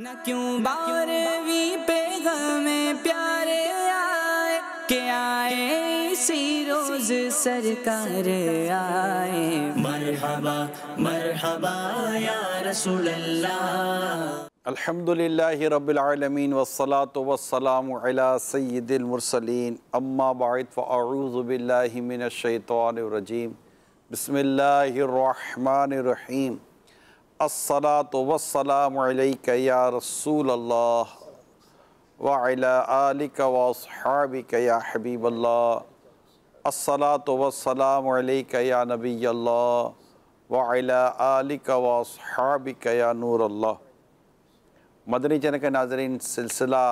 न क्यों बारहवीं पे में प्यारे आए के आए इसी रोज सरकार आए मरहबा मरहबा या रसूल अल्लाह अल्हम्दुलिल्लाह रब्बिल आलमीन वस्सलातु वस्सलामु अला सय्यिदिल मुरसलीन अम्मा बाद फअऊज़ु बिल्लाहि मिनश शैतानिर रजीम बिस्मिल्लाहिर रहमानिर रहीम असला तो वसलाम या रसूल अल्लाह वालिक वाबिक या हबीब असला तो वसलाम या नबी अल्लाह वालिक वाबिक या नूर अल्लाह मदनी चैनल के नाजरीन सिलसिला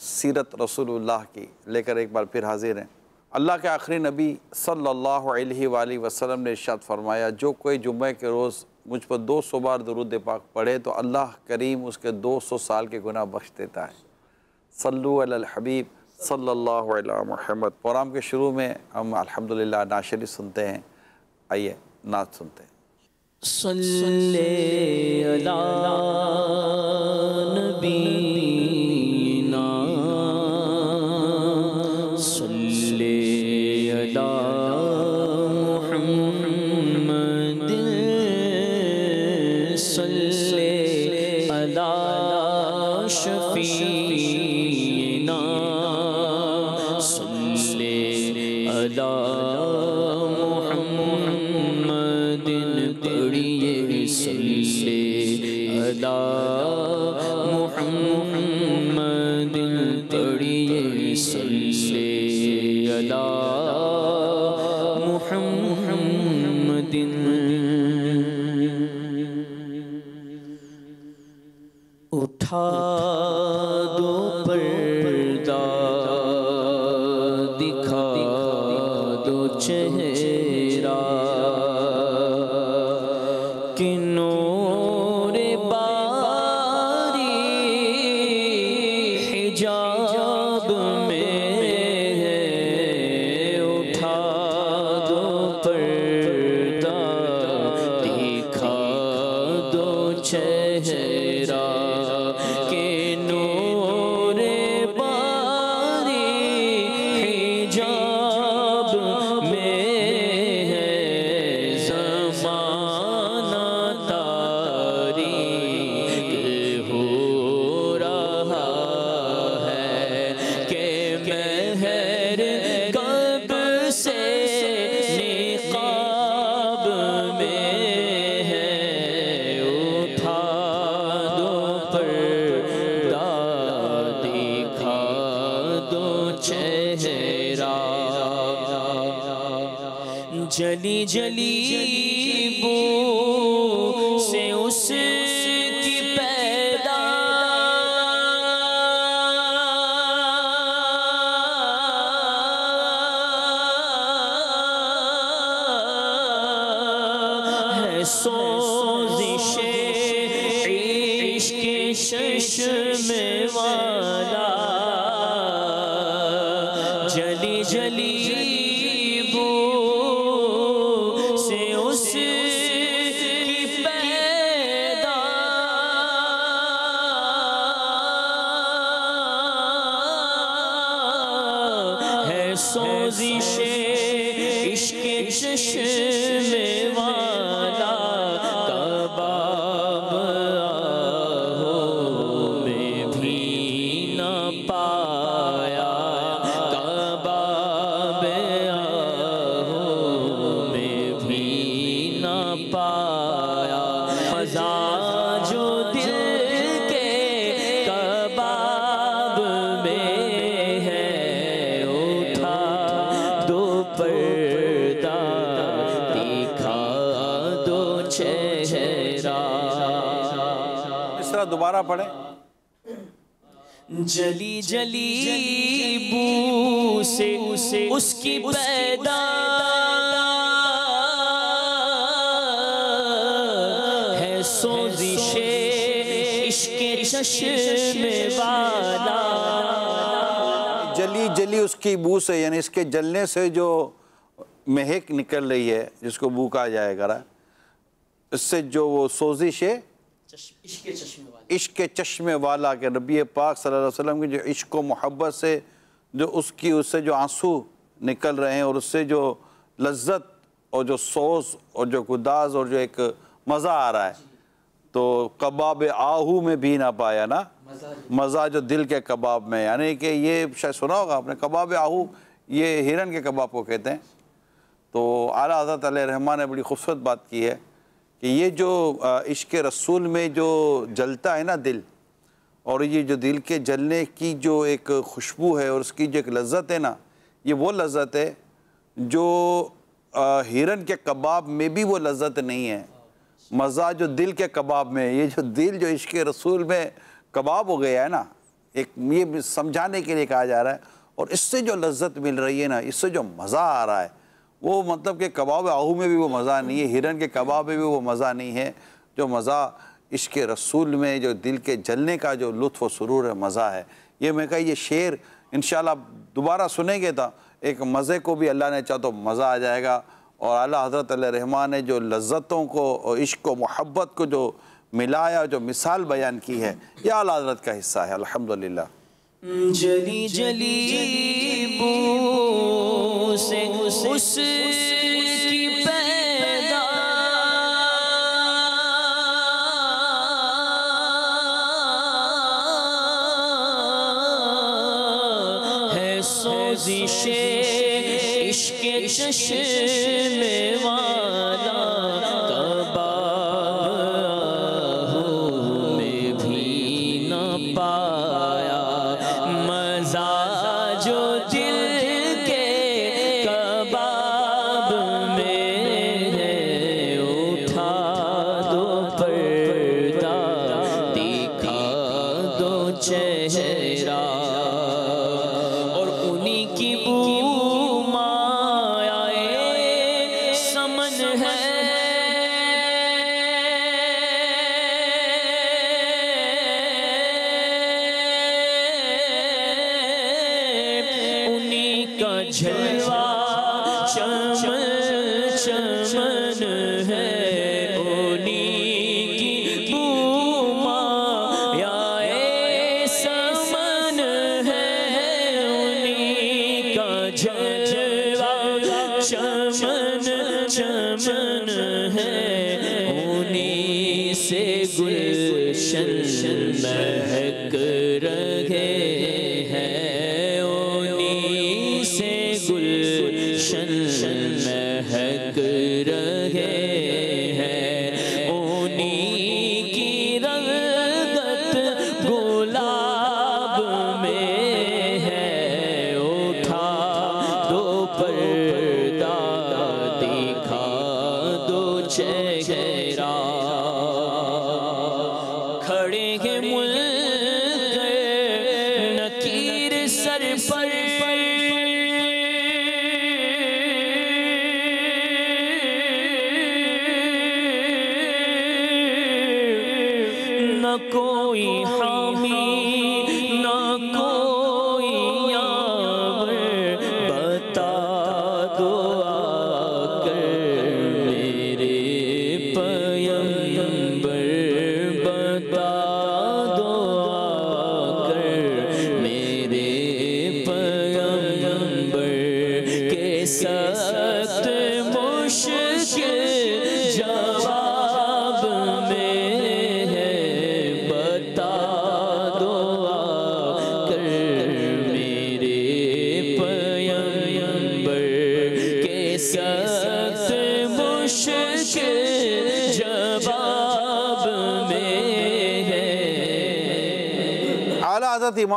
सीरत रसूलुल्लाह की लेकर एक बार फिर हाजिर हैं अल्लाह के आखिरी नबी सल्लल्लाहु अलैहि वसल्लम ने इर्शाद फरमाया जो कोई जुम्मे के रोज़ मुझ पर दो सौ बार दरुद पाक पढ़े तो अल्लाह करीम उसके दो सौ साल के गुनाह बख्श देता है सल्लु अल हबीब सल्लल्लाहु अलैहि महमद प्रोग्राम के शुरू में हम अल्हम्दुलिल्लाह नाशरी सुनते हैं आइए नाच सुनते हैं छे है जली जली बू से उसे उसकी पैदा है सोजिशे इश्के चश्मे वाला जली जली उसकी बू से यानी इसके जलने से जो महक निकल रही है जिसको बू कहा जाएगा इससे जो वो सोजिश है इश्क के चश्मे वाला के नबी पाक सल्लल्लाहु अलैहि वसल्लम की जो इश्क मोहब्बत से जो उसकी उससे जो आंसू निकल रहे हैं और उससे जो लज्जत और जो सोस और जो गुदाज और जो एक मज़ा आ रहा है तो कबाब आहू में भी ना पाया ना मज़ा जो दिल के कबाब में यानी कि ये शायद सुना होगा आपने कबाब आहू ये हिरन के कबाब को कहते हैं तो आला हजरत रहमान ने बड़ी खूबसूरत बात की है कि ये जो इश्क रसूल में जो जलता है ना दिल और ये जो दिल के जलने की जो एक खुशबू है और उसकी जो एक लज्जत है ना ये वो लज्जत है जो हिरन के कबाब में भी वो लज्जत नहीं है मज़ा जो दिल के कबाब में ये जो दिल जो इश्क रसूल में कबाब हो गया है ना एक ये समझाने के लिए कहा जा रहा है और इससे जो लज्जत मिल रही है ना इससे जो मज़ा आ रहा है वो मतलब कि कबाब आहू में भी वो मज़ा नहीं है हिरन के कबाब में भी वो मज़ा नहीं है जो मज़ा इश्क रसूल में जो दिल के जलने का जो लुत्फ़ सुरूर है मज़ा है ये मैं कहा ये शेर इन दोबारा सुनेंगे तो एक मज़े को भी अल्लाह ने चाह तो मज़ा आ जाएगा और अला हज़रत रहमान ने जो लज्जतों को और इश्क व मोहब्बत को जो मिलाया जो मिसाल बयान की है यह अला हज़रत का हिस्सा है अलहमदिल्ला जली जली से उस की इश्क चश में वा 去了。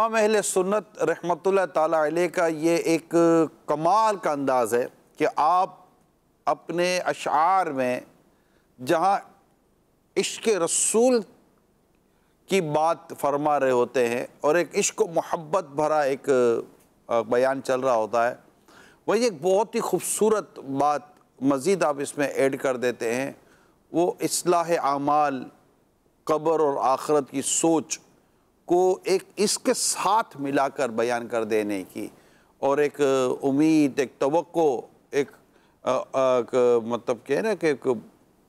इमाम अहल सुन्नत रहमत ताली का ये एक कमाल का अंदाज़ है कि आप अपने अशार में जहाँ इश्क रसूल की बात फरमा रहे होते हैं और एक इश्क मोहब्बत भरा एक बयान चल रहा होता है वही एक बहुत ही खूबसूरत बात मज़ीद आप इसमें ऐड कर देते हैं वो असलाह आमाल कब्र और आखरत की सोच को एक इसके साथ मिलाकर बयान कर देने की और एक उम्मीद एक तो एक आ, आ, मतलब कह ना कि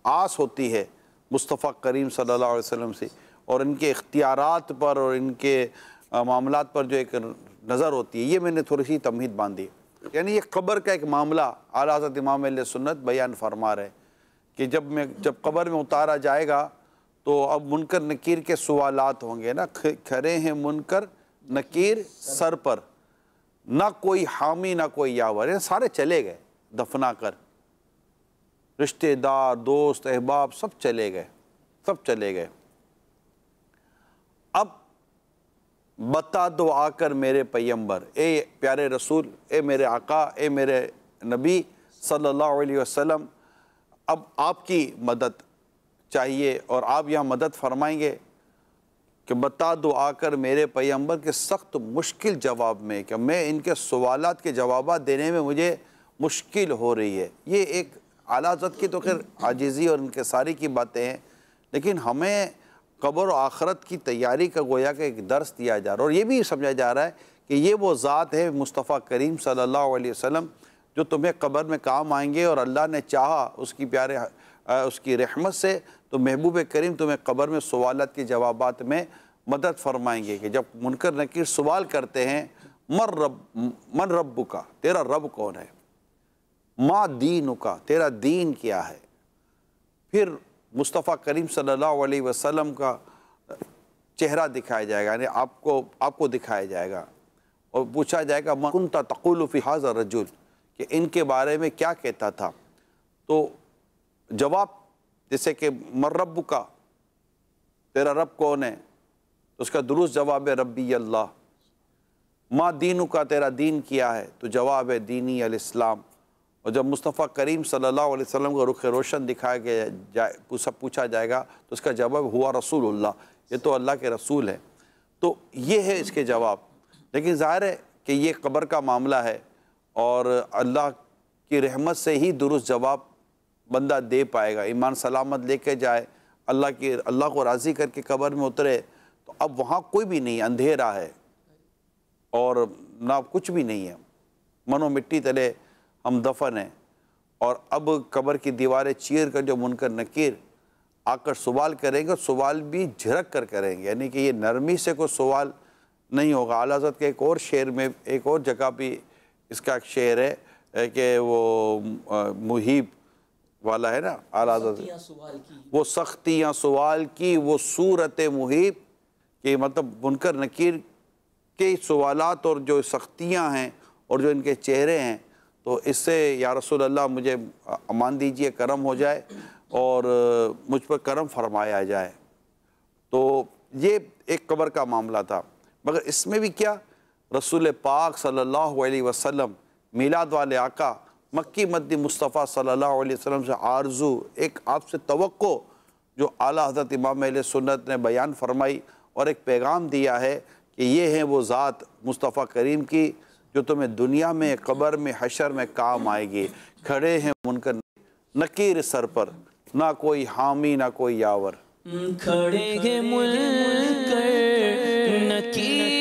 आस होती है मुस्तफ़ा करीम सल्लल्लाहु अलैहि वसल्लम से और इनके इख्तियारत पर और इनके मामला पर जो एक नज़र होती है ये मैंने थोड़ी सी तमहीद बांधी यानी ये कब्र का एक मामला आला हज़रत इमाम सुन्नत बयान फरमा रहे कि जब मैं जब कब्र में उतारा जाएगा तो अब मुनकर नकीर के सवालत होंगे ना खरे हैं मुनकर नकीर सर पर ना कोई हामी ना कोई यावर सारे चले गए दफना कर रिश्तेदार दोस्त अहबाब सब चले गए सब चले गए अब बता दो आकर मेरे पैम्बर ए प्यारे रसूल ए मेरे आका ए मेरे नबी सल्लल्लाहु अलैहि वसल्लम अब आपकी मदद चाहिए और आप यहाँ मदद फरमाएंगे कि बता दो आकर मेरे पैम्बर के सख्त मुश्किल जवाब में कि मैं इनके सवाल के जवाब देने में मुझे मुश्किल हो रही है ये एक आलाजत की तो खैर आजीज़ी और इनके सारी की बातें हैं लेकिन हमें कब्र आखरत की तैयारी का गोया का एक दर्स दिया जा रहा है और ये भी समझा जा रहा है कि ये वो ज़ात है मुस्तफ़ा करीम सल्ला वसम जो तुम्हें कब्र में काम आएंगे और अल्लाह ने चाहा उसकी प्यारे उसकी रहमत से तो महबूब करीम तुम्हें कबर में सवालत के जवाब में मदद फरमाएंगे कि जब मुनकर नकीर सवाल करते हैं मर रब मन रब का तेरा रब कौन है माँ दीन का तेरा दीन क्या है फिर मुस्तफ़ा करीम सल्लल्लाहु अलैहि वसल्लम का चेहरा दिखाया जाएगा यानी आपको आपको दिखाया जाएगा और पूछा जाएगा मकुनता तकुलफ़ी हाजर रजुल कि इनके बारे में क्या कहता था तो जवाब जैसे कि मर्रब का तेरा रब कौन है तो उसका दुरुस्त जवाब है रबी अल्लाह माँ दीन का तेरा दीन किया है तो जवाब है दीनी अलस्लाम और जब मुस्तफ़ा करीम सल्लल्लाहु अलैहि वसल्लम का रुख रोशन दिखाया गया जाए पूछा पूछा जाएगा तो उसका जवाब हुआ अल्लाह ये तो अल्लाह के रसूल है तो ये है इसके जवाब लेकिन ज़ाहिर है कि ये कब्र का मामला है और अल्लाह की रहमत से ही दुरुस्त जवाब बंदा दे पाएगा ईमान सलामत लेके जाए अल्लाह की अल्लाह को राज़ी करके कबर में उतरे तो अब वहाँ कोई भी नहीं अंधेरा है और ना कुछ भी नहीं है मनो मिट्टी तले हम दफन हैं और अब कबर की दीवारें चीर कर जो मुनकर नकीर आकर सवाल करेंगे और सवाल भी झिरक कर करेंगे यानी कि ये नरमी से कोई सवाल नहीं होगा आला हजरत के एक और शेर में एक और जगह भी इसका एक शेर है कि वो मुहिब वाला है ना आला वो सख्तियाँ सवाल की वो सूरत मुहिब कि मतलब बुनकर नकीर के सवालत और जो सख्तियाँ हैं और जो इनके चेहरे हैं तो इससे या रसूल अल्लाह मुझे अमान दीजिए करम हो जाए और मुझ पर करम फरमाया जाए तो ये एक कबर का मामला था मगर इसमें भी क्या रसूल पाक सल्लल्लाहु अलैहि वसल्लम मिलाद वाले आका मक्की मद्दी मुस्तफ़ा सल्लल्लाहु अलैहि वसल्लम से आरजू एक आपसे तो जो आला हजरत इमाम सुन्नत ने बयान फरमाई और एक पैगाम दिया है कि ये है वो ज़ात मुस्तफ़ा करीम की जो तुम्हें दुनिया में कबर में हशर में काम आएगी खड़े हैं मुनकर नकीर सर पर ना कोई हामी ना कोई यावर खड़े हैं नकीर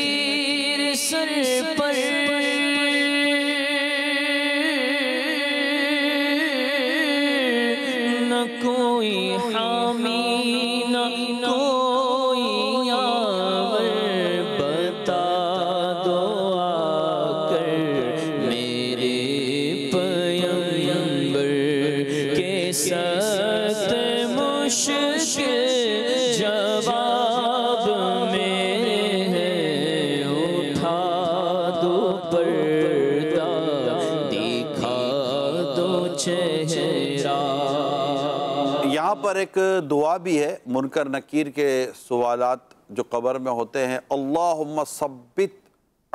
एक दुआ भी है मुनकर नकीर के सवालत जो कबर में होते हैं अल्लाह सब्बित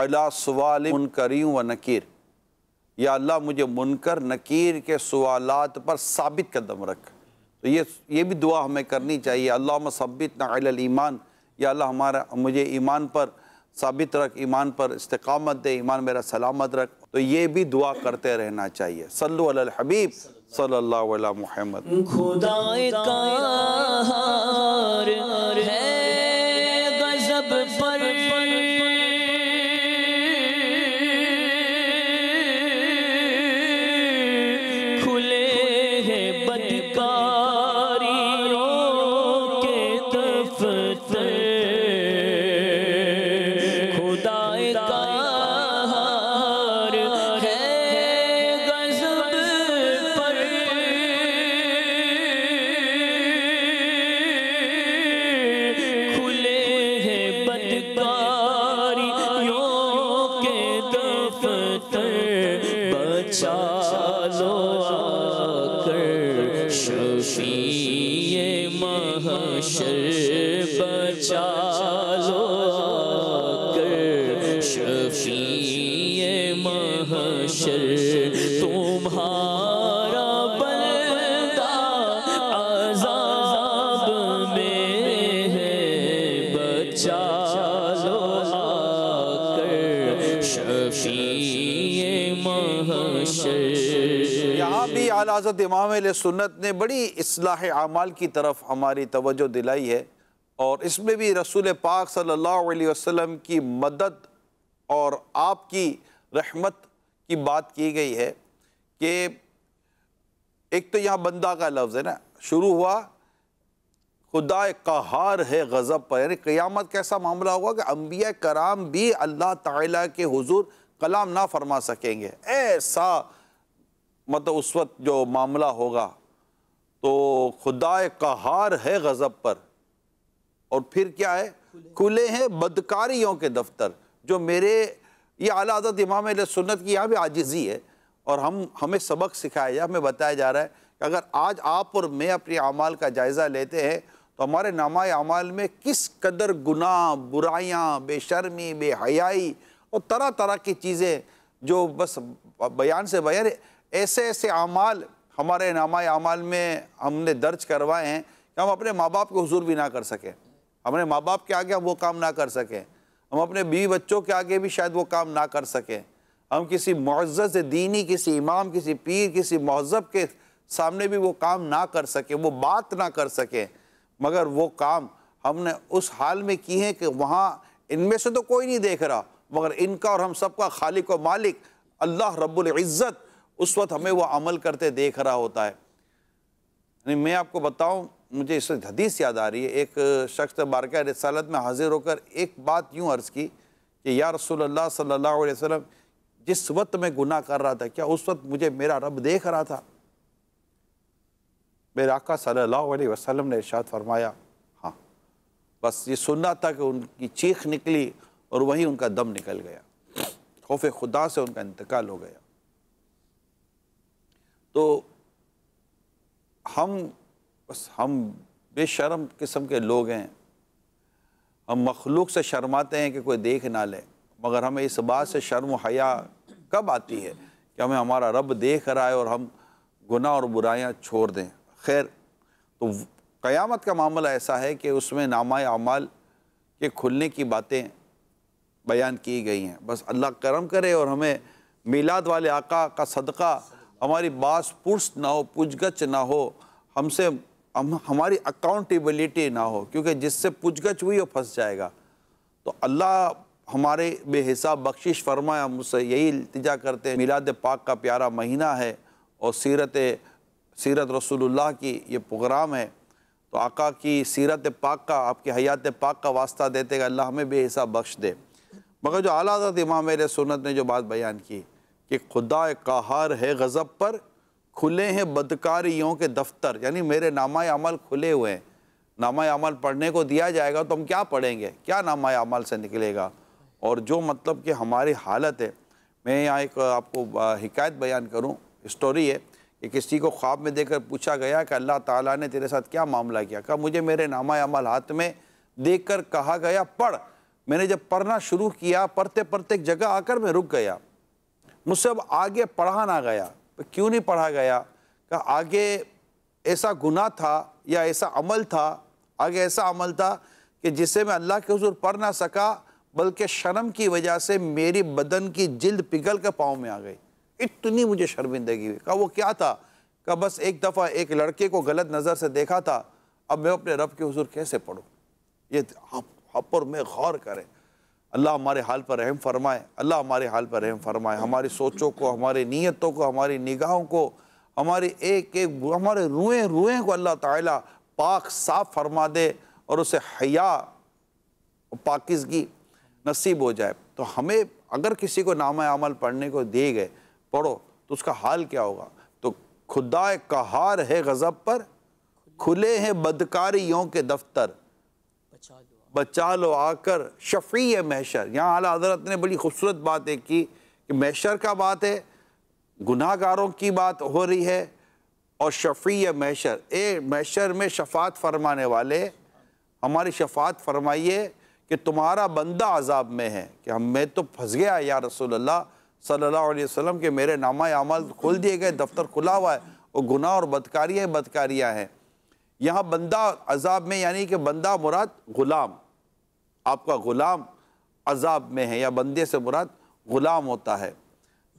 अला सवाल मुनकरी व नकीर या अल्लाह मुझे मुनकर नकीर के सवालत पर साबित कदम रख तो ये ये भी दुआ हमें करनी चाहिए अल्लाह सब्बित ईमान या अल्लाह हमारा मुझे ईमान पर साबित रख ईमान पर इस्तकामत दे ईमान मेरा सलामत रख तो ये भी दुआ करते रहना चाहिए सल्लु अल हबीब सल्लल्लाहु अलैहि मोहम्मद खुदा यहाँ भी आलाजत इमाम सुन्नत ने बड़ी असलाह अमाल की तरफ हमारी तवज्जो दिलाई है और इसमें भी रसूल पाक सल्लल्लाहु अलैहि वसल्लम की मदद और आपकी रहमत की बात की गई है कि एक तो यहाँ बंदा का लफ्ज़ है ना शुरू हुआ खुदा कहार है गज़ब पर यानी क़यामत का ऐसा मामला होगा कि अम्बिया कराम भी अल्लाह ताला के हुजूर कलाम ना फरमा सकेंगे ऐसा मतलब उस वक्त जो मामला होगा तो खुदा कहार है गज़ब पर और फिर क्या है खुले हैं बदकारियों के दफ्तर जो मेरे ये अला हजरत इमाम सुन्नत की यहाँ भी आजिज़ी है और हम हमें सबक सिखाया जाए हमें बताया जा रहा है कि अगर आज आप और मैं अपने अमाल का जायज़ा लेते हैं तो हमारे नामा अमाल में किस कदर गुनाह बुराइयाँ बेशर्मी बेहयाई और तरह तरह की चीज़ें जो बस बयान से बयान ऐसे ऐसे अमाल हमारे नामा अमाल में हमने दर्ज करवाए हैं कि हम अपने माँ बाप को हजूर भी ना कर सकें अपने माँ बाप के आगे हम वो काम ना कर सकें हम अपने बीवी बच्चों के आगे भी शायद वो काम ना कर सकें हम किसी मज्ज़ दीनी किसी इमाम किसी पीर किसी महजब के सामने भी वो काम ना कर सकें वो बात ना कर सकें मगर वो काम हमने उस हाल में किए हैं कि वहाँ इनमें से तो कोई नहीं देख रहा मगर इनका और हम सबका खालिक व मालिक अल्लाह रब्बुल इज़्ज़त उस वक्त हमें वो अमल करते देख रहा होता है नहीं मैं आपको बताऊँ मुझे इस हदीस याद आ रही है एक शख्स बारक रसालत में हाजिर होकर एक बात यूँ अर्ज़ की कि या सल्लल्लाहु सल्ला वसम जिस वक्त मैं गुनाह कर रहा था क्या उस वक्त मुझे मेरा रब देख रहा था मेरे आका सल्लल्लाहु अलैहि वसल्लम ने इरशाद फरमाया हाँ बस ये सुन रहा था कि उनकी चीख निकली और वहीं उनका दम निकल गया खौफ खुदा से उनका इंतकाल हो गया तो हम बस हम बेशरम किस्म के लोग हैं हम मखलूक से शर्माते हैं कि कोई देख ना ले मगर हमें इस बात से शर्म हया कब आती है कि हमें हमारा रब देख रहा है और हम गुनाह और बुराइयां छोड़ दें खैर तो क़यामत का मामला ऐसा है कि उसमें नामा अमाल के खुलने की बातें बयान की गई हैं बस अल्लाह करम करे और हमें मिलाद वाले आका का सदका हमारी बास पुरुष ना हो पुजगच ना हो हमसे हम हमारी अकाउंटेबिलिटी ना हो क्योंकि जिससे पुजगच हुई वो फंस जाएगा तो अल्लाह हमारे बेहिसाब बख्शिश फरमाए हम उससे यही इल्तजा करते हैं मिलाद पाक का प्यारा महीना है और सीरत सीरत रसूलुल्लाह की ये प्रोग्राम है तो आका की सीरत पाक का आपकी हयात पाक का वास्ता देते अल्लाह हमें बेहिसाब बख्श दे मगर जो आला हजरत इमाम मेरे सुनत ने जो बात बयान की कि खुदा कहार है गज़ब पर खुले हैं बदकारियों के दफ्तर यानी मेरे नामा अमल खुले हुए हैं नामा अमल पढ़ने को दिया जाएगा तो हम क्या पढ़ेंगे क्या नामा अमल से निकलेगा और जो मतलब कि हमारी हालत है मैं यहाँ एक आपको हिकायत बयान करूँ स्टोरी है कि किसी को ख्वाब में देकर पूछा गया कि अल्लाह ताला ने तेरे साथ क्या मामला किया कहा मुझे मेरे नामा अमल हाथ में देख कर कहा गया पढ़ मैंने जब पढ़ना शुरू किया पढ़ते पढ़ते एक जगह आकर मैं रुक गया मुझसे अब आगे पढ़ा ना गया क्यों नहीं पढ़ा गया का आगे ऐसा गुना था या ऐसा अमल था आगे ऐसा अमल था कि जिसे मैं अल्लाह के हजूर पढ़ ना सका बल्कि शर्म की वजह से मेरी बदन की जिल्द पिघल कर पाँव में आ गई इतनी मुझे शर्मिंदगी हुई कहा वो क्या था कहा बस एक दफ़ा एक लड़के को गलत नज़र से देखा था अब मैं अपने रब के हजूर कैसे पढ़ूँ ये आप, आप में गौर करें अल्लाह हमारे हाल पर रहम फरमाए अल्लाह हमारे हाल पर रहम फरमाए हमारी सोचों को हमारी नीयतों को हमारी निगाहों को हमारी एक एक हमारे रुएँ रुएँ को अल्लाह ताला पाक साफ फरमा दे और उसे हया पाकिजगी नसीब हो जाए तो हमें अगर किसी को नाम अमल पढ़ने को दिए गए पढ़ो तो उसका हाल क्या होगा तो खुदा कहार है गज़ब पर खुले हैं बदकारियों के दफ्तर बचा लो आकर शफी है मैशर यहाँ आला हजरत ने बड़ी खूबसूरत बात एक की कि मैशर का बात है गुनाहगारों की बात हो रही है और शफी है मैशर ए मैशर में शफात फरमाने वाले हमारी शफात फरमाइए कि तुम्हारा बंदा अजाब में है कि हम मैं तो फंस गया या रसूल अल्लाह सल्लल्लाहु अलैहि वसल्लम के मेरे नामा अमल खोल दिए गए दफ्तर खुला हुआ है और गुनाह और बदकारियाँ बदकारियाँ हैं यहाँ बंदा अजाब में यानी कि बंदा मुराद ग़ुलाम आपका ग़ुलाम अजाब में है या बंदे से मुराद ग़ुलाम होता है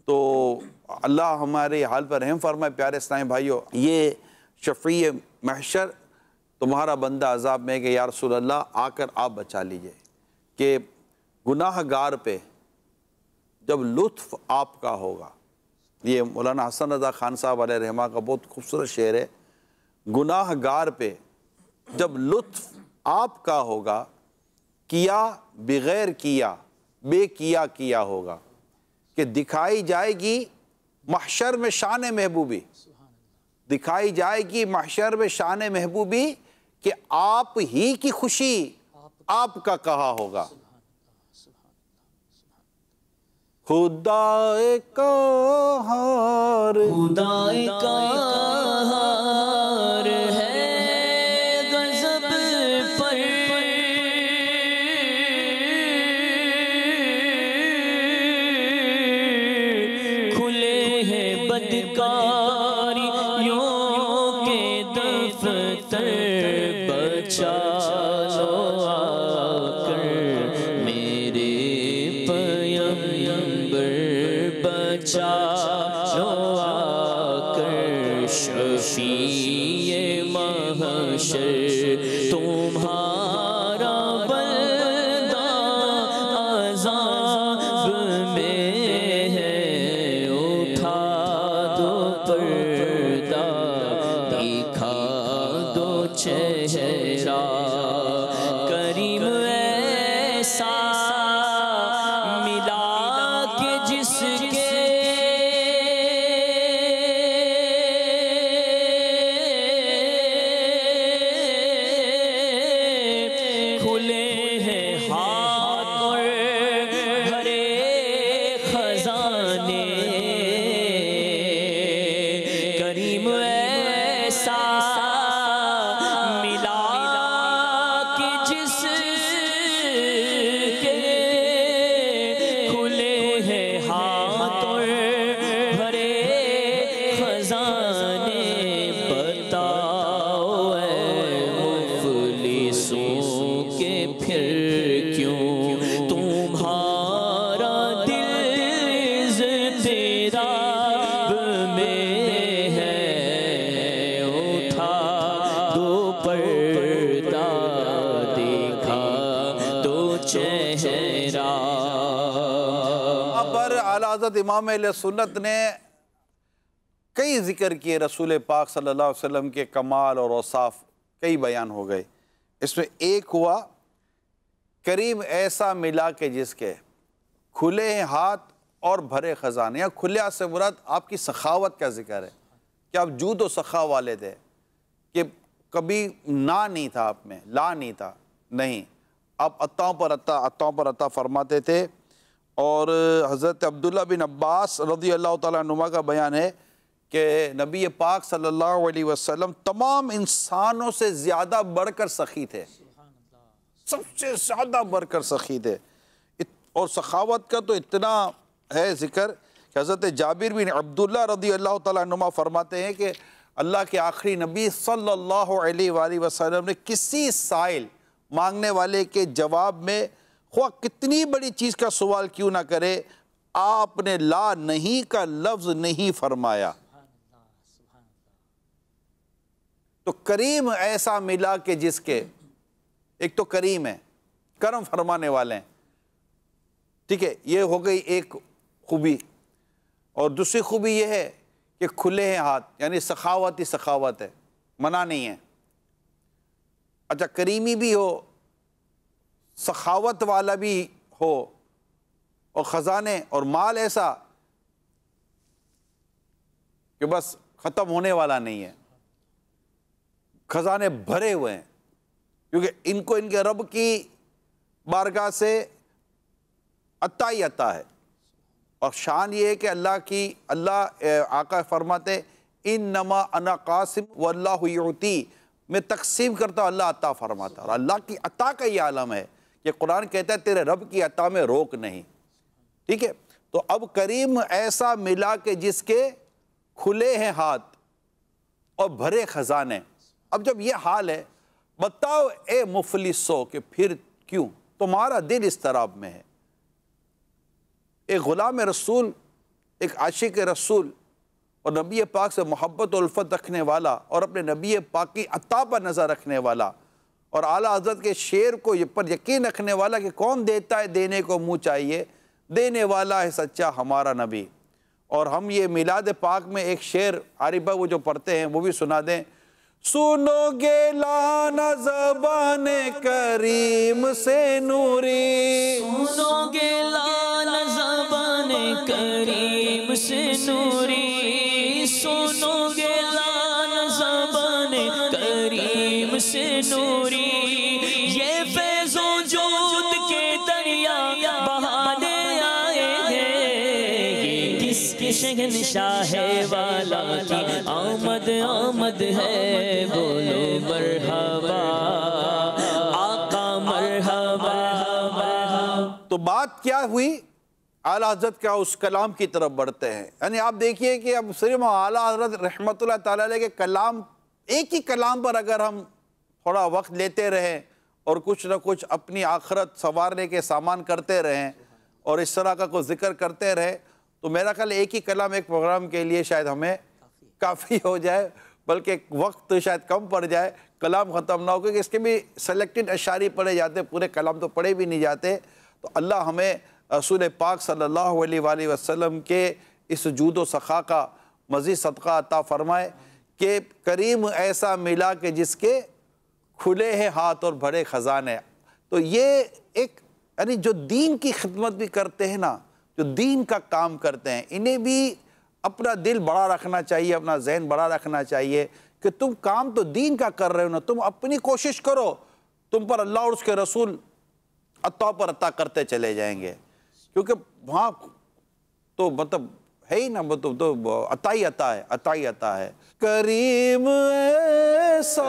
तो अल्लाह हमारे हाल पर रहम फरमाए प्यारे साई भाइयों ये शफी महशर तुम्हारा बंदा अजाब में कि यार आकर आप बचा लीजिए कि गुनाहगार पे जब लुत्फ़ आपका होगा ये मौलाना हसन रजा खान साहब रहमा का बहुत खूबसूरत शेर है गुनाहगार पे जब लुत्फ आपका होगा किया बगैर किया बेकिया किया होगा कि दिखाई जाएगी महशर में शान महबूबी दिखाई जाएगी महशर में शान महबूबी कि आप ही की खुशी आपका कहा होगा खुदाए का हार खुदाए का हार যায় इमाम सुनत ने कई ज़िक्र किए रसूल पाक सल्लल्लाहु अलैहि वसल्लम के कमाल और औसाफ कई बयान हो गए इसमें एक हुआ करीम ऐसा मिला के जिसके खुले हाथ और भरे ख़जाने या खुले से मुराद आपकी सखावत का जिक्र है कि आप जूद तो सखा वाले थे कि कभी ना नहीं था आप में ला नहीं था नहीं आप अत्ताओं पर अत्ता अत्ताओं पर अत्ता फरमाते थे और हज़रत अब्दुल्ला बिन अब्बास रदी अल्लाह तुमा का बयान है कि नबी पाक सल्लल्लाहु अलैहि वसल्लम तमाम इंसानों से ज़्यादा बढ़कर सखी थे सबसे ज़्यादा बढ़कर सखी थे और सखावत का तो इतना है ज़िक्र कि हज़रत जाबिर बिन अब्दुल्ला रदी अल्लाह तुमा फरमाते हैं कि अल्लाह के आखिरी नबी सल्ला वसलम ने किसी साइल मांगने वाले के जवाब में ख्वा कितनी बड़ी चीज़ का सवाल क्यों ना करे आपने ला नहीं का लफ्ज़ नहीं फरमाया तो करीम ऐसा मिला कि जिसके एक तो करीम है करम फरमाने वाले हैं ठीक है ये हो गई एक खूबी और दूसरी खूबी ये है कि खुले हैं हाथ यानी सखावत ही सखावत है मना नहीं है अच्छा करीमी भी हो सखावत वाला भी हो और ख़जाने और माल ऐसा कि बस ख़त्म होने वाला नहीं है ख़जाने भरे हुए हैं क्योंकि इनको इनके रब की बारगाह से अता ही अता है और शान ये है कि अल्लाह की अल्लाह आका फरमाते इन नमा अना कासिम होती मैं तकसीम करता हूँ अल्लाह अता फरमाता और अल्लाह की अता का ये आलम है ये कुरान कहता है तेरे रब की अता में रोक नहीं ठीक है तो अब करीम ऐसा मिला कि जिसके खुले हैं हाथ और भरे खजाने अब जब ये हाल है बताओ ए मुफलिसो कि फिर क्यों तुम्हारा दिल इस तराब में है एक ग़ुलाम रसूल एक आशिक रसूल और नबी पाक से मोहब्बत उल्फत रखने वाला और अपने नबी पाक की अता पर नज़र रखने वाला और आला हजरत के शेर को ये पर यकीन रखने वाला कि कौन देता है देने को मुँह चाहिए देने वाला है सच्चा हमारा नबी और हम ये मिलाद पाक में एक शेर आरिफा वो जो पढ़ते हैं वो भी सुना दें सुनोगे लाना जबान करीम से नूरी सुनोगे लाना जबान करीम से नूरी सुन है बोलो मरहबा आका मरहबा तो बात क्या हुई आला हजरत का उस कलाम की तरफ बढ़ते हैं यानी आप देखिए कि अब सिर्फ आला हजरत रहमत के कलाम एक ही कलाम पर अगर हम थोड़ा वक्त लेते रहें और कुछ ना कुछ अपनी आखरत संवारने के सामान करते रहें और इस तरह का कोई जिक्र करते रहें तो मेरा ख्याल एक ही कलाम एक प्रोग्राम के लिए शायद हमें काफ़ी हो जाए बल्कि वक्त शायद कम पड़ जाए कलाम ख़त्म ना हो क्योंकि इसके भी सेलेक्टेड अशारी पढ़े जाते पूरे कलाम तो पढ़े भी नहीं जाते तो अल्लाह हमें रसूल पाक सल्लल्लाहु अलैहि वसल्लम के इस जूद सखा का मज़ीद सदका अता फ़रमाए कि करीम ऐसा मिला कि जिसके खुले हैं हाथ और भरे ख़जाने तो ये एक यानी जो दीन की खिदमत भी करते हैं ना जो दीन का काम करते हैं इन्हें भी अपना दिल बड़ा रखना चाहिए अपना जहन बड़ा रखना चाहिए कि तुम काम तो दीन का कर रहे हो ना तुम अपनी कोशिश करो तुम पर अल्लाह और उसके रसूल अता पर अता करते चले जाएंगे क्योंकि वहाँ तो मतलब है ही ना मतलब तो अता ही अता है अता ही अता है करीम ऐसा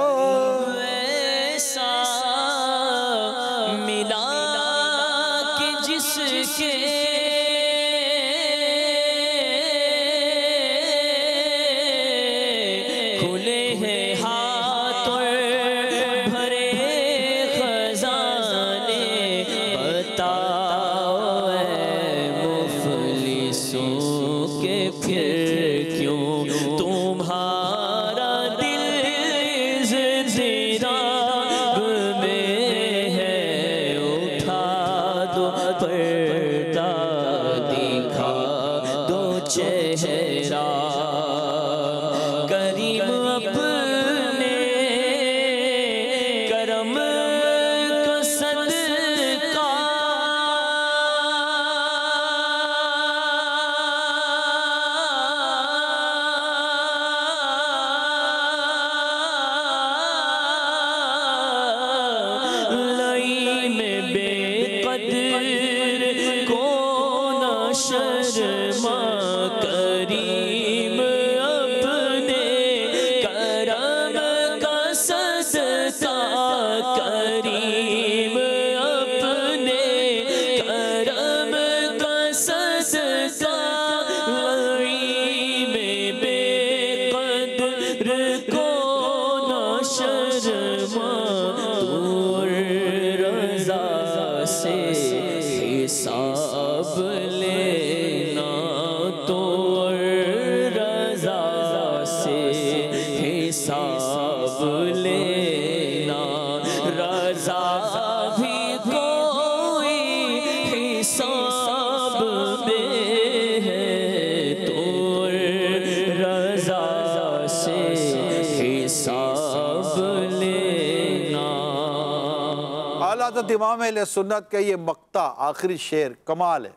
इमाम सुन्नत का ये मकता आखिरी शेर कमाल है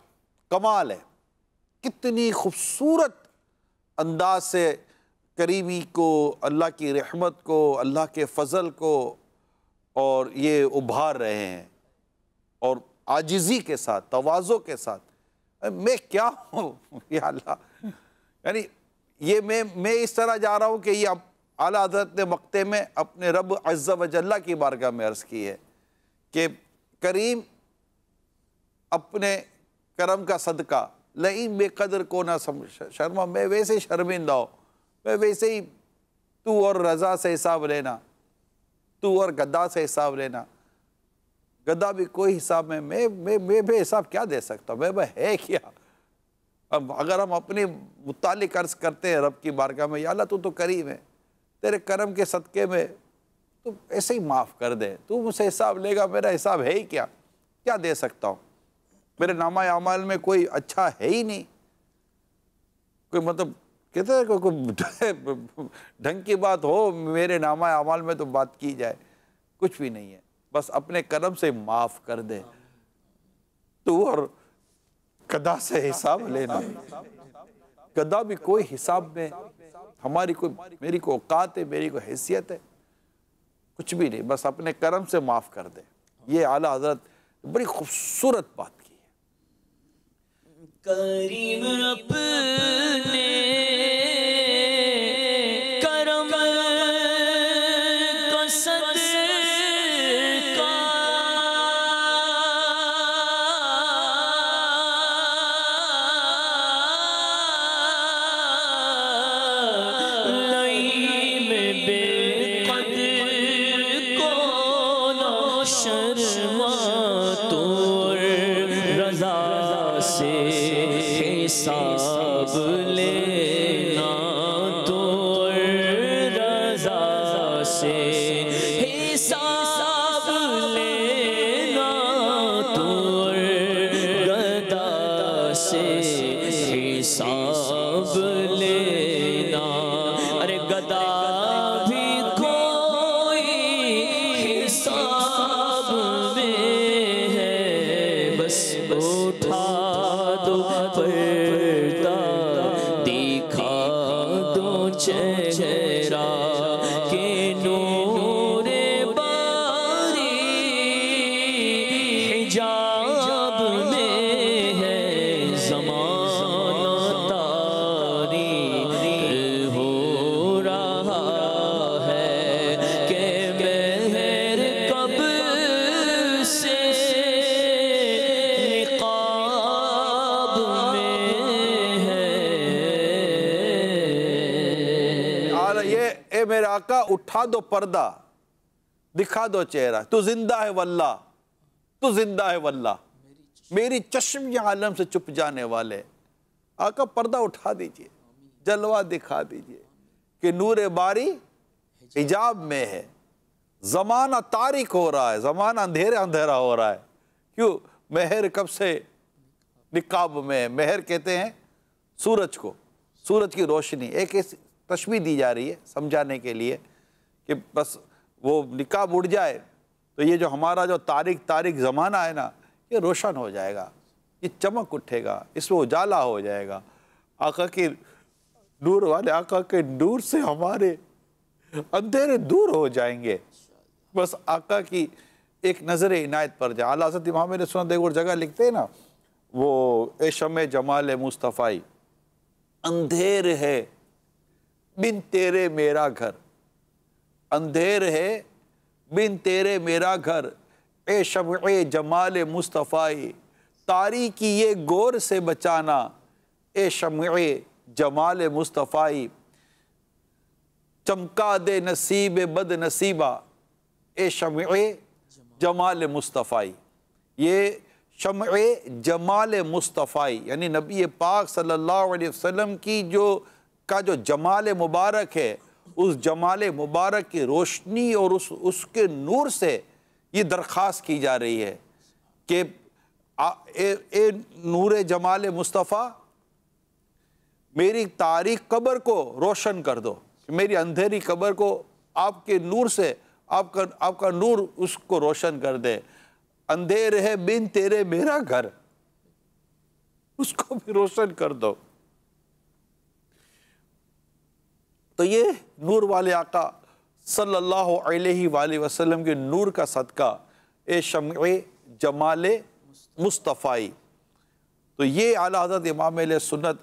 कमाल है कितनी खूबसूरत अंदाज से करीबी को अल्लाह की रहमत को अल्लाह के फजल को और ये उभार रहे हैं और आजिज़ी के साथ तोज़ों के साथ मैं क्या हूँ अल्लाह यानी ये मैं मैं इस तरह जा रहा हूँ कि ये आला हजरत ने मकते में अपने रब अज्जा वजल्ला की बारगाह में अर्ज़ की है कि करीम अपने करम का सदका लईम बेकदर को ना समझ शर्मा मैं वैसे शर्मिंदा हूँ मैं वैसे ही तू और रज़ा से हिसाब लेना तू और गद्दा से हिसाब लेना गद्दा भी कोई हिसाब में मैं मैं मैं भी हिसाब क्या दे सकता हूँ मैं वह है क्या अब अगर हम अपने मुतालिक अर्ज़ करते हैं रब की बारगाह में या अल्लाह तू तो करीम है तेरे करम के सदक़े में तो ऐसे ही माफ़ कर दे तू मुझसे हिसाब लेगा मेरा हिसाब है ही क्या क्या दे सकता हूँ मेरे नामा अमाल में कोई अच्छा है ही नहीं कोई मतलब कहते हैं कोई ढंग की बात हो मेरे नामा अमाल में तो बात की जाए कुछ भी नहीं है बस अपने कदम से माफ़ कर दे तू और कदा से हिसाब लेना कदा भी कोई हिसाब में हमारी कोई मेरी को औकात है मेरी को हैसियत है कुछ भी नहीं बस अपने कर्म से माफ़ कर दें ये आला हजरत बड़ी खूबसूरत बात की है करीम अपने आका उठा दो पर्दा दिखा दो चेहरा तू जिंदा है वल्ला तू जिंदा है वल्ला मेरी चश्म या आलम से चुप जाने वाले आका पर्दा उठा दीजिए जलवा दिखा दीजिए कि नूर बारी हिजाब में है ज़माना तारिक हो रहा है ज़माना अंधेरा अंधेरा हो रहा है क्यों मेहर कब से निकाब में है मेहर कहते हैं सूरज को सूरज की रोशनी एक ऐसी तशवी दी जा रही है समझाने के लिए कि बस वो निकाब उड़ जाए तो ये जो हमारा जो तारिक तारिक ज़माना है ना ये रोशन हो जाएगा ये चमक उठेगा इसमें उजाला हो जाएगा आका के नूर वाले आका के नूर से हमारे अंधेरे दूर हो जाएंगे बस आका की एक नज़र इनायत पर जाए अला हजरत इमाम ने सुना देखो जगह लिखते हैं ना वो ऐशम जमाल मुस्तफ़ाई अंधेर है बिन तेरे मेरा घर अंधेर है बिन तेरे मेरा घर ए शब जमाल मुस्तफ़ाई तारीकी ये गौर से बचाना ए शम जमाल मुस्तफ़ाई चमका दे नसीब बद नसीबा ए शम जमाल मुस्तफ़ाई ये शम जमाल मुस्तफ़ाई यानी नबी पाक सल्लल्लाहु अलैहि वसल्लम की जो उसका जो जमाल मुबारक है उस जमाल मुबारक की रोशनी और उस उसके नूर से ये दरख्वास्त की जा रही है कि ए, ए नूर जमाल मुस्तफ़ा मेरी तारीख कबर को रोशन कर दो मेरी अंधेरी कबर को आपके नूर से आपका आपका नूर उसको रोशन कर दे अंधेर है बिन तेरे मेरा घर उसको भी रोशन कर दो तो ये नूर वाले आका सल्लल्लाहु अलैहि वसल्लम के नूर का सदका ए शम जमाल मुस्तफ़ाई तो ये आला हजरत इमाम सुन्नत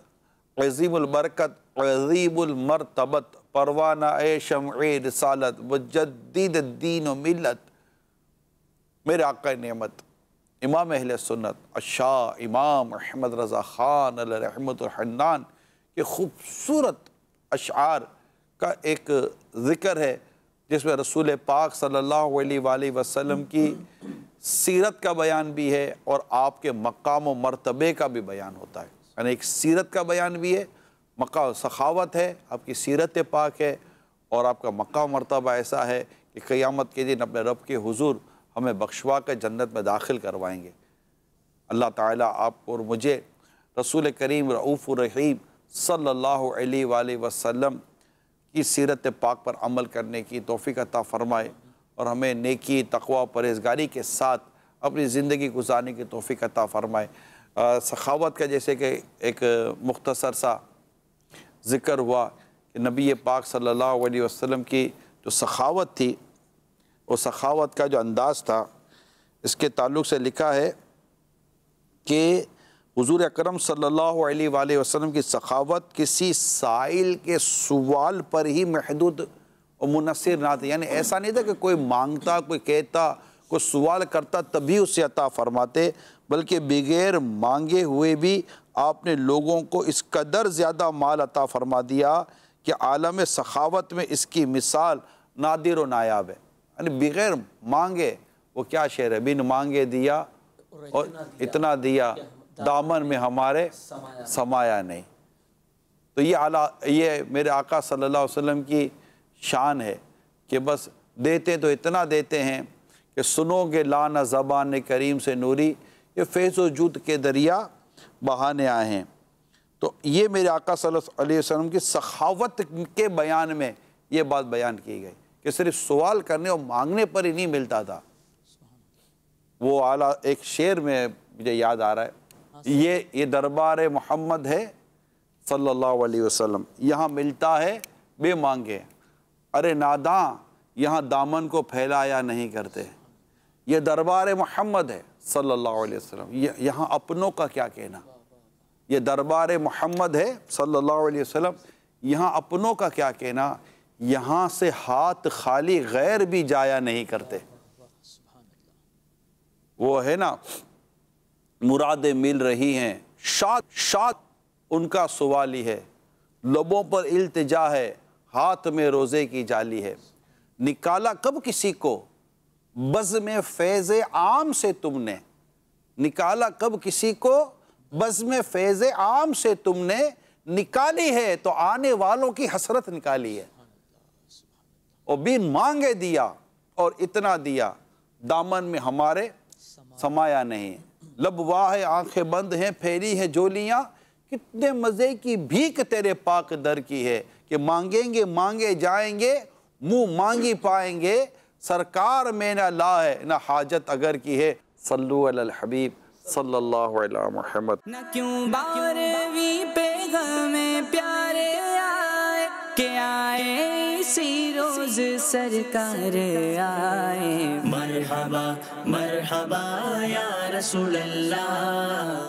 अजीमबरकत अजीमरतबत परवाना ए शम रसालत जद्दीद दीन मिलत मेरे आका नमत इमाम अहल सुन्नत अशा इमाम अहमद रज़ा ख़ान रहमत हन्नान के खूबसूरत अशार का एक ज़िक्र है जिसमें रसूल पाक सल्लल्लाहु अलैहि वसल्लम की सीरत का बयान भी है और आपके मकाम व मरतबे का भी बयान होता है यानी एक सीरत का बयान भी है मका सखावत है आपकी सीरत पाक है और आपका मक्का मरतबा ऐसा है कि क़यामत के दिन अपने रब के हुजूर हमें बख्शवा कर जन्नत में दाखिल करवाएंगे अल्लाह ताला आप और मुझे रसूल करीम रऊफ़ रहीम सल्लल्लाहु अलैहि वसल्लम की सीरत पाक पर अमल करने की तोफ़ी अता फ़रमाए और हमें नेकी तकवा परहेजगारी के साथ अपनी ज़िंदगी गुजारने की तोफ़ी अता फ़रमाए सखावत का जैसे कि एक मुख्तसर सा ज़िक्र हुआ कि नबी पाक सल्लल्लाहु अलैहि वसल्लम की जो सखावत थी वो सखावत का जो अंदाज़ था इसके ताल्लुक से लिखा है कि हुजूर अकरम सल्लल्लाहु अलैहि वसल्लम की सखावत किसी साइल के सवाल पर ही महदूद और मुनसर ना थे यानी ऐसा नहीं था कि कोई मांगता कोई कहता कोई सवाल करता तभी उसे अता फरमाते बल्कि बगैर मांगे हुए भी आपने लोगों को इस कदर ज़्यादा माल अता फरमा दिया कि आलम सखावत में इसकी मिसाल नादिर व नायाब है यानी बगैर मांगे वो क्या शेर है बिन मांगे दिया और इतना दिया दामन में हमारे समाया नहीं तो ये आला ये मेरे आका सल्लल्लाहु अलैहि वसल्लम की शान है कि बस देते तो इतना देते हैं कि सुनोगे लाना ज़बान करीम से नूरी ये फैज़ वजूद के दरिया बहाने आए हैं तो ये मेरे आका वसल्लम की सखावत के बयान में ये बात बयान की गई कि सिर्फ सवाल करने और मांगने पर ही नहीं मिलता था वो आला एक शेर में मुझे याद आ रहा है ये ये दरबार मोहम्मद है सल्लल्लाहु अलैहि वसल्लम यहाँ मिलता है बे मांगे अरे नादा यहाँ दामन को फैलाया नहीं करते ये दरबार मोहम्मद है सल्लल्लाहु अलैहि वसल्लम ये यहाँ अपनों का क्या कहना ये दरबार मोहम्मद है सल्लल्लाहु अलैहि वसल्लम यहाँ अपनों का क्या कहना यहाँ से हाथ खाली गैर भी जाया नहीं करते वो है ना मुरादें मिल रही हैं शाद शाद उनका सवाली है लोगों पर इल्तजा है हाथ में रोज़े की जाली है निकाला कब किसी को बज़ में फैज़ आम से तुमने निकाला कब किसी को बज़ में फैज़ आम से तुमने निकाली है तो आने वालों की हसरत निकाली है और बिन मांगे दिया और इतना दिया दामन में हमारे समाया नहीं लब वाह आंखें बंद हैं फेरी हैं जोलियाँ कितने मज़े की भीख तेरे पाक दर की है कि मांगेंगे मांगे जाएंगे मुंह मांगी पाएंगे सरकार में ना ला है ना हाजत अगर की है सल्लु अल हबीब सल्लल्लाहु अलैहि मोहम्मद ना क्यों बारवी पे गमे प्यारे यार के आए इसी रोज सरकार आए मरहबा मरहबा या रसूल अल्लाह